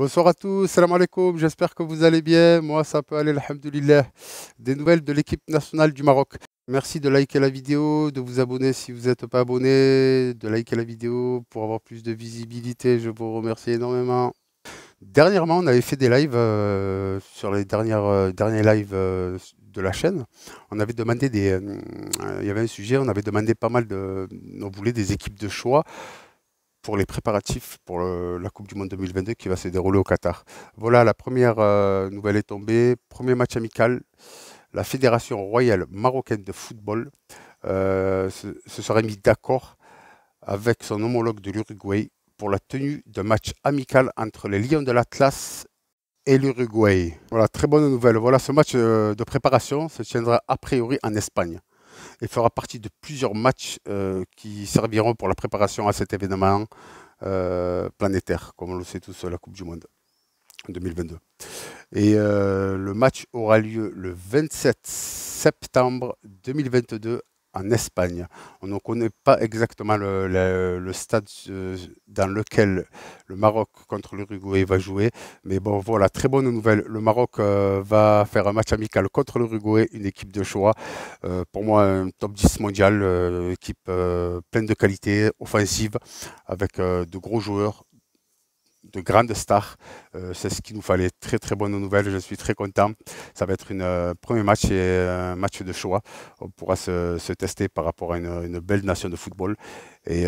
Bonsoir à tous, salam alaikum, j'espère que vous allez bien. Moi, ça peut aller, alhamdoulilah. Des nouvelles de l'équipe nationale du Maroc. Merci de liker la vidéo, de vous abonner si vous n'êtes pas abonné, de liker la vidéo pour avoir plus de visibilité. Je vous remercie énormément. Dernièrement, on avait fait des lives euh, sur les dernières, euh, derniers lives euh, de la chaîne. On avait demandé des. Il y avait un sujet, on avait demandé pas mal de. On voulait des équipes de choix pour les préparatifs pour la Coupe du Monde 2022 qui va se dérouler au Qatar. Voilà, la première euh, nouvelle est tombée. Premier match amical. La Fédération royale marocaine de football euh, se, serait mis d'accord avec son homologue de l'Uruguay pour la tenue d'un match amical entre les Lions de l'Atlas et l'Uruguay. Voilà, très bonne nouvelle. Voilà, ce match euh, de préparation se tiendra a priori en Espagne et fera partie de plusieurs matchs euh, qui serviront pour la préparation à cet événement euh, planétaire, comme on le sait tous, la Coupe du Monde 2022. Et euh, le match aura lieu le 27 septembre 2022 en Espagne. On ne connaît pas exactement le, stade euh, dans lequel le Maroc contre l'Uruguay va jouer. Mais bon, voilà, très bonne nouvelle. Le Maroc euh, va faire un match amical contre l'Uruguay, une équipe de choix. Euh, pour moi, un top 10 mondial, équipe pleine de qualité, offensive, avec de gros joueurs, de grandes stars. Euh, c'est ce qu'il nous fallait. Très très bonne nouvelles. Je suis très content. Ça va être un euh, premier match et euh, un match de choix. On pourra se, tester par rapport à une, belle nation de football. Et,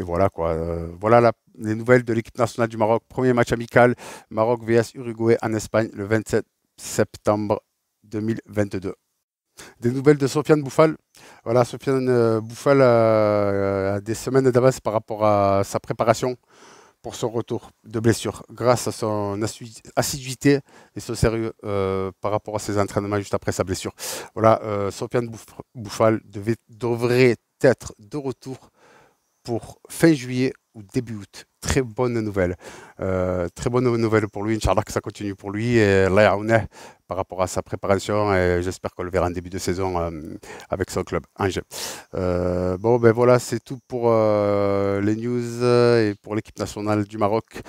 voilà quoi. voilà les nouvelles de l'équipe nationale du Maroc. Premier match amical. Maroc vs Uruguay en Espagne le 27 septembre 2022. Des nouvelles de Sofiane Bouffal. Voilà, Sofiane Bouffal a, a des semaines d'avance par rapport à sa préparation pour son retour de blessure grâce à son assiduité et son sérieux euh, par rapport à ses entraînements juste après sa blessure. Voilà, euh, de Bouffal devrait être de retour pour fin juillet ou début août. Très bonne nouvelle. Euh, très bonne nouvelle pour lui. Inch'Allah que ça continue pour lui. Et rapport à sa préparation et j'espère qu'on le verra en début de saison euh, avec son club Angers. Euh, bon, ben voilà, c'est tout pour euh, les news et pour l'équipe nationale du Maroc.